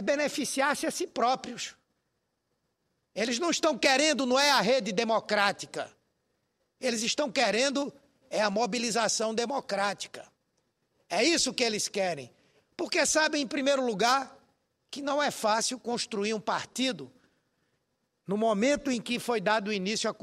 É beneficiar-se a si próprios. Eles não estão querendo, não é a rede democrática. Eles estão querendo é a mobilização democrática. É isso que eles querem. Porque sabem, em primeiro lugar, que não é fácil construir um partido no momento em que foi dado início à